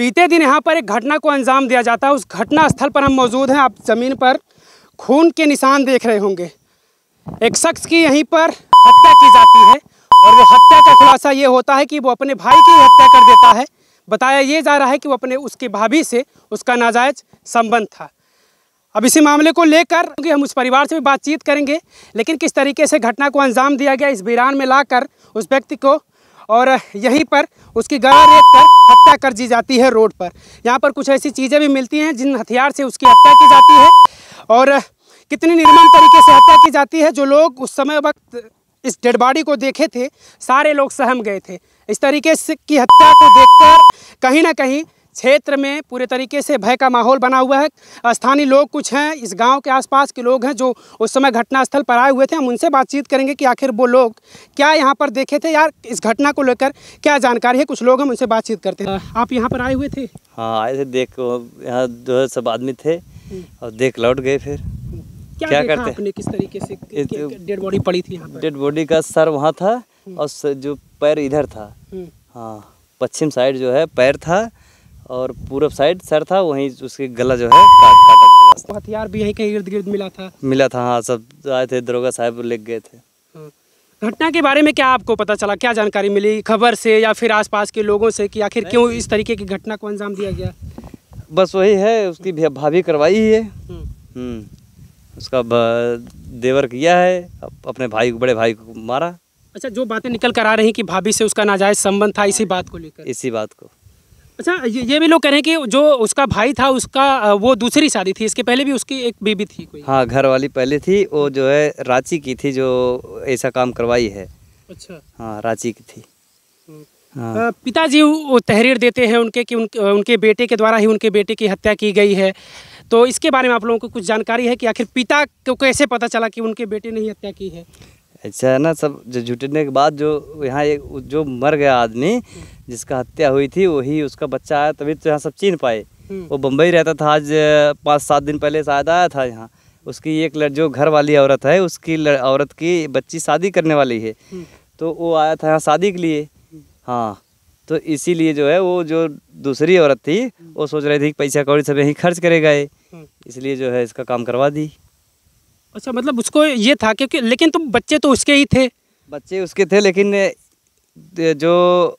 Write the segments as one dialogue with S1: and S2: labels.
S1: बीते दिन यहाँ पर एक घटना को अंजाम दिया जाता है उस घटना स्थल पर हम मौजूद हैं आप ज़मीन पर खून के निशान देख रहे होंगे एक शख्स की यहीं पर हत्या की जाती है और वो हत्या का खुलासा ये होता है कि वो अपने भाई की हत्या कर देता है बताया ये जा रहा है कि वो अपने उसके भाभी से उसका नाजायज संबंध था अब इसी मामले को लेकर क्योंकि हम उस परिवार से भी बातचीत करेंगे लेकिन किस तरीके से घटना को अंजाम दिया गया इस बीरान में लाकर उस व्यक्ति को और यहीं पर उसकी गला रेत कर हत्या कर दी जाती है रोड पर यहाँ पर कुछ ऐसी चीज़ें भी मिलती हैं जिन हथियार से उसकी हत्या की जाती है और कितनी निर्मम तरीके से हत्या की जाती है जो लोग उस समय वक्त इस डेड बॉडी को देखे थे सारे लोग सहम गए थे इस तरीके से की हत्या को देखकर कहीं ना कहीं क्षेत्र में पूरे तरीके से भय का माहौल बना हुआ है स्थानीय लोग कुछ हैं इस गांव के आसपास के लोग हैं जो उस समय घटनास्थल पर आए हुए थे हम उनसे बातचीत करेंगे कि आखिर वो लोग क्या यहाँ पर देखे थे यार इस घटना को लेकर क्या जानकारी है कुछ लोग हम उनसे बातचीत करते हैं आप यहाँ पर आए हुए थे
S2: हाँ आए थे देख यहाँ दो सब आदमी थे हम्म। और देख लौट गए फिर क्या, क्या करते आपने
S1: किस तरीके से
S2: डेड बॉडी पड़ी थी डेड बॉडी का सर वहाँ था हम्म। और जो पैर इधर था हम्म। हाँ पश्चिम साइड जो है पैर था और पूरब साइड सर था वहीं उसके गला जो है काट काटा
S1: था हथियार भी यहीं कहीं इर्द गिर्द मिला था
S2: मिला था हाँ सब आए थे दरोगा साहब लेके गए थे हाँ।
S1: घटना के बारे में क्या आपको पता चला क्या जानकारी मिली खबर से या फिर आसपास के लोगों से कि आखिर क्यों इस तरीके की घटना को अंजाम दिया गया
S2: बस वही है उसकी भाभी करवाई ही है हम्म। हम्म। उसका देवर किया है अपने भाई बड़े भाई को मारा
S1: अच्छा जो बातें निकल कर आ रही कि भाभी से उसका नाजायज संबंध था इसी हाँ। बात को लेकर इसी बात को अच्छा ये, ये भी लोग कह रहे हैं कि जो उसका भाई था उसका वो दूसरी शादी थी इसके पहले भी उसकी एक बीबी थी
S2: कोई हाँ घर वाली पहले थी वो जो है रांची की थी जो ऐसा काम करवाई है अच्छा हाँ रांची की थी हम्म। हाँ।
S1: पिताजी तहरीर देते हैं उनके कि उन, उनके बेटे के द्वारा ही उनके बेटे की हत्या की गई है तो इसके बारे में आप लोगों को कुछ जानकारी है कि आखिर पिता को कैसे पता चला कि उनके बेटे ने ही हत्या की है
S2: ऐसा है ना सब जो जुटने के बाद जो यहाँ एक जो मर गया आदमी जिसका हत्या हुई थी वही उसका बच्चा आया तभी तो यहाँ सब चीन पाए हम्म। वो बम्बई रहता था आज पाँच सात दिन पहले शायद आया था यहाँ उसकी एक लड़ जो घर वाली औरत है उसकी औरत की बच्ची शादी करने वाली है हम्म। तो वो आया था यहाँ शादी के लिए हाँ तो इसीलिए जो है वो जो दूसरी औरत थी हम्म। वो सोच रही थी पैसा कौड़ी सब यहीं खर्च करे गए इसलिए जो है इसका काम करवा दी अच्छा मतलब उसको ये था क्योंकि लेकिन तुम बच्चे तो उसके ही थे बच्चे उसके थे लेकिन जो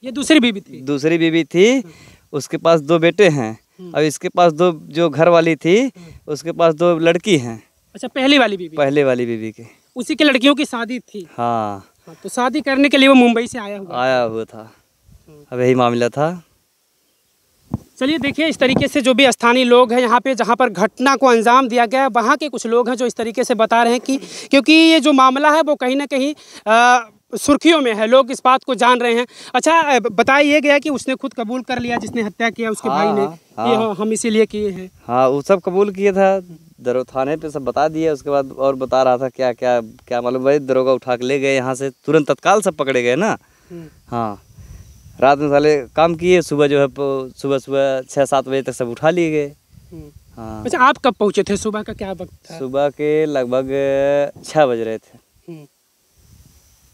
S2: ये दूसरी बीवी थी दूसरी बीवी थी हम्म। उसके पास दो बेटे हैं और हम्म। इसके पास दो जो घर वाली थी हम्म। उसके पास दो लड़की हैं
S1: अच्छा पहले वाली बीवी
S2: पहले वाली बीवी के
S1: उसी के लड़कियों की शादी थी हाँ।, हाँ तो शादी करने के लिए वो मुंबई से आया
S2: हुआ आया हुआ था अब यही मामला था
S1: चलिए देखिए इस तरीके से जो भी स्थानीय लोग हैं यहाँ पे जहाँ पर घटना को अंजाम दिया गया है वहाँ के कुछ लोग हैं जो इस तरीके से बता रहे हैं कि क्योंकि ये जो मामला है वो कहीं ना कहीं सुर्खियों में है लोग इस बात को जान रहे हैं अच्छा बताया ये गया कि उसने खुद कबूल कर लिया जिसने हत्या किया उसके भाई हाँ, ने हाँ, हाँ। ये हम इसीलिए किए हैं
S2: हाँ वो सब कबूल किए था दरो थाने पे सब बता दिया उसके बाद और बता रहा था क्या क्या क्या मतलब भाई दरोगा उठा के ले गए यहाँ से तुरंत तत्काल सब पकड़े गए ना हम्म। हाँ रात में साले काम किए सुबह जो है सुबह सुबह छः सात बजे तक सब उठा लिए गए हम्म। हाँ अच्छा
S1: आप कब पहुंचे थे सुबह का क्या वक्त
S2: था सुबह के लगभग छः बज रहे थे हम्म।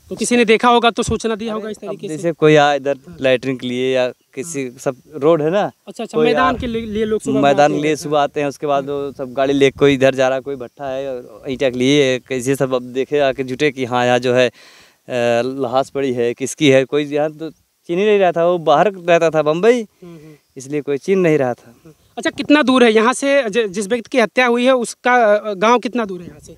S2: तो किसी ने देखा होगा
S1: तो सूचना दिया होगा इस तरीके से जैसे
S2: कोई आ इधर हाँ। लैटरिन के लिए या किसी हाँ। सब रोड है ना अच्छा अच्छा मैदान के
S1: लिए लोग सुबह मैदान
S2: के लिए सुबह हाँ। आते हैं उसके बाद वो सब गाड़ी ले कोई इधर जा रहा कोई भट्टा है ईटा के लिए कैसे सब अब देखे आके जुटे कि हाँ यहाँ जो है लहास पड़ी है किसकी है कोई यहाँ तो चीन ही नहीं रहा था वो बाहर रहता था बम्बई हम्म, हम्म। इसलिए कोई चीन नहीं रहा था अच्छा कितना दूर है यहाँ से जिस व्यक्ति की हत्या हुई है उसका गाँव
S1: कितना दूर है यहाँ से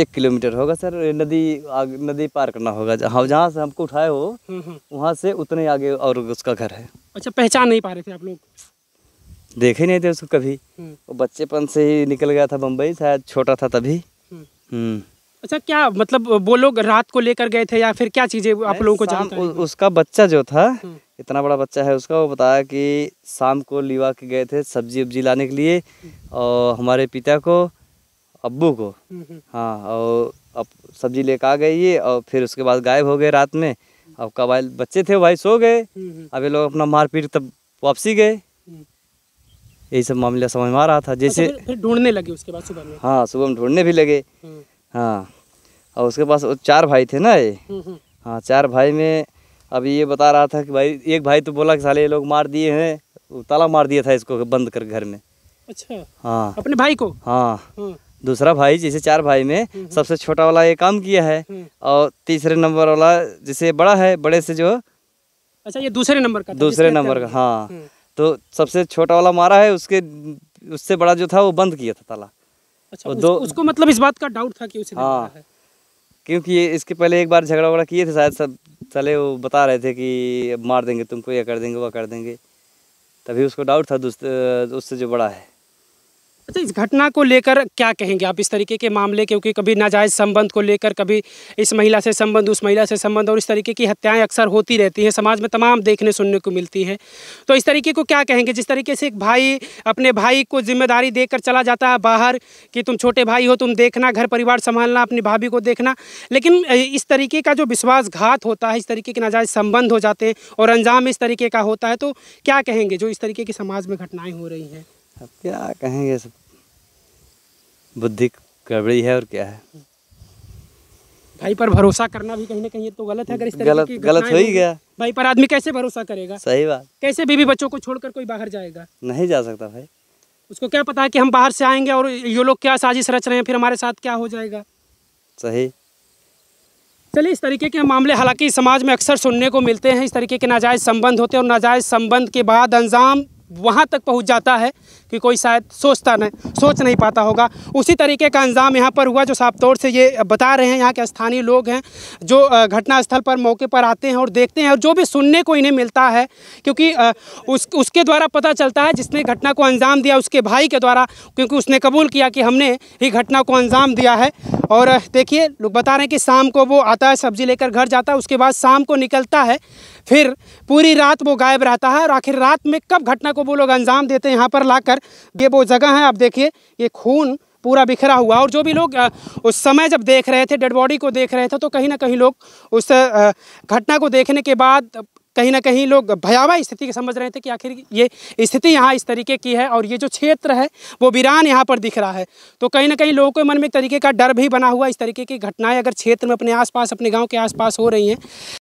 S2: एक किलोमीटर होगा सर नदी आग, नदी पार करना होगा जहाँ जहाँ से हमको उठाए हो हम्म, वहाँ से उतने आगे और उसका घर है
S1: अच्छा पहचान नहीं पा रहे थे आप
S2: लोग देखे नहीं थे उसको कभी वो बच्चेपन से ही निकल गया था बम्बई शायद छोटा था तभी हम्म
S1: अच्छा क्या मतलब वो लोग रात को लेकर गए थे या फिर क्या चीजें
S2: आप लोगों को जान उ, उसका बच्चा जो था हम्म। इतना बड़ा बच्चा है उसका वो बताया कि शाम को लिवा के गए थे सब्जी उब्जी लाने के लिए हम्म। और हमारे पिता को अब्बू को हम्म, हाँ और अब सब्जी लेकर आ गई ये और फिर उसके बाद गायब हो गए रात में अब कबाइल बच्चे थे भाई सो गए अब ये लोग अपना मारपीट तब वापसी गए यही सब मामला समझ में आ रहा था अच्छा, जैसे
S1: ढूंढने लगे उसके बाद सुबह में
S2: हाँ सुबह में ढूंढने भी लगे हाँ और उसके पास चार भाई थे ना ये हम्म, हम्म। हाँ चार भाई में अभी ये बता रहा था कि भाई एक भाई तो बोला कि साले ये लोग मार दिए हैं ताला मार दिया था इसको बंद कर घर में अच्छा हाँ अपने भाई को हाँ, हाँ। दूसरा भाई जैसे चार भाई में हम्म, सबसे छोटा वाला ये काम किया है और तीसरे नंबर वाला जैसे बड़ा है बड़े से जो
S1: अच्छा ये दूसरे नंबर का दूसरे नंबर का
S2: हाँ तो सबसे छोटा वाला मारा है उसके उससे बड़ा जो था वो बंद किया था ताला अच्छा, उस, दो उसको
S1: मतलब इस बात का डाउट था कि उसे हाँ
S2: है। क्योंकि ये इसके पहले एक बार झगड़ा वगड़ा किए थे शायद सब चले वो बता रहे थे कि मार देंगे तुमको ये कर देंगे वह कर देंगे तभी उसको डाउट था उससे जो बड़ा है
S1: अच्छा इस घटना को लेकर क्या कहेंगे आप इस तरीके के मामले क्योंकि कभी नाजायज़ संबंध को लेकर कभी इस महिला से संबंध उस महिला से संबंध और इस तरीके की हत्याएं अक्सर होती रहती हैं समाज में तमाम देखने सुनने को मिलती है तो इस तरीके को क्या कहेंगे जिस तरीके से एक भाई अपने भाई को जिम्मेदारी देकर चला जाता है बाहर कि तुम छोटे भाई हो तुम देखना घर परिवार संभालना अपनी भाभी को देखना लेकिन इस तरीके का जो विश्वासघात होता है इस तरीके के नाजायज़ संबंध हो जाते हैं और अंजाम इस तरीके का होता है तो क्या कहेंगे जो इस तरीके की समाज में घटनाएँ हो रही हैं
S2: अब क्या कहेंगे सब बुद्धि गड़बड़ी है और क्या है
S1: भाई पर भरोसा करना भी कहीं ना कहीं तो गलत है अगर इस तरह गलत की गलत हो ही गया भाई पर आदमी कैसे भरोसा करेगा सही बात कैसे बीबी बच्चों को छोड़कर कोई बाहर जाएगा
S2: नहीं जा सकता भाई
S1: उसको क्या पता है कि हम बाहर से आएंगे और ये लोग क्या साजिश रच रहे हैं फिर हमारे साथ क्या हो जाएगा सही चलिए इस तरीके के मामले हालांकि समाज में अक्सर सुनने को मिलते हैं इस तरीके के नाजायज़ संबंध होते हैं और नाजायज़ संबंध के बाद अंजाम वहाँ तक पहुँच जाता है कि कोई शायद सोचता नहीं सोच नहीं पाता होगा उसी तरीके का अंजाम यहाँ पर हुआ जो साफ तौर से ये बता रहे हैं यहाँ के स्थानीय लोग हैं जो घटनास्थल पर मौके पर आते हैं और देखते हैं और जो भी सुनने को इन्हें मिलता है क्योंकि उस उसके द्वारा पता चलता है जिसने घटना को अंजाम दिया उसके भाई के द्वारा क्योंकि उसने कबूल किया कि हमने ही घटना को अंजाम दिया है और देखिए लोग बता रहे हैं कि शाम को वो आता है सब्ज़ी लेकर घर जाता है उसके बाद शाम को निकलता है फिर पूरी रात वो गायब रहता है और आखिर रात में कब घटना को वो लोग अंजाम देते हैं यहाँ पर लाकर ये वो जगह है आप देखिए ये खून पूरा बिखरा हुआ और जो भी लोग उस समय जब देख रहे थे डेड बॉडी को देख रहे थे तो कहीं ना कहीं लोग उस घटना को देखने के बाद कहीं ना कहीं लोग भयावह स्थिति समझ रहे थे कि आखिर ये स्थिति यहाँ इस तरीके की है और ये जो क्षेत्र है वो वीरान यहाँ पर दिख रहा है तो कहीं ना कहीं लोगों के मन में एक तरीके का डर भी बना हुआ इस तरीके की घटनाएं अगर क्षेत्र में अपने आसपास अपने गाँव के आसपास हो रही हैं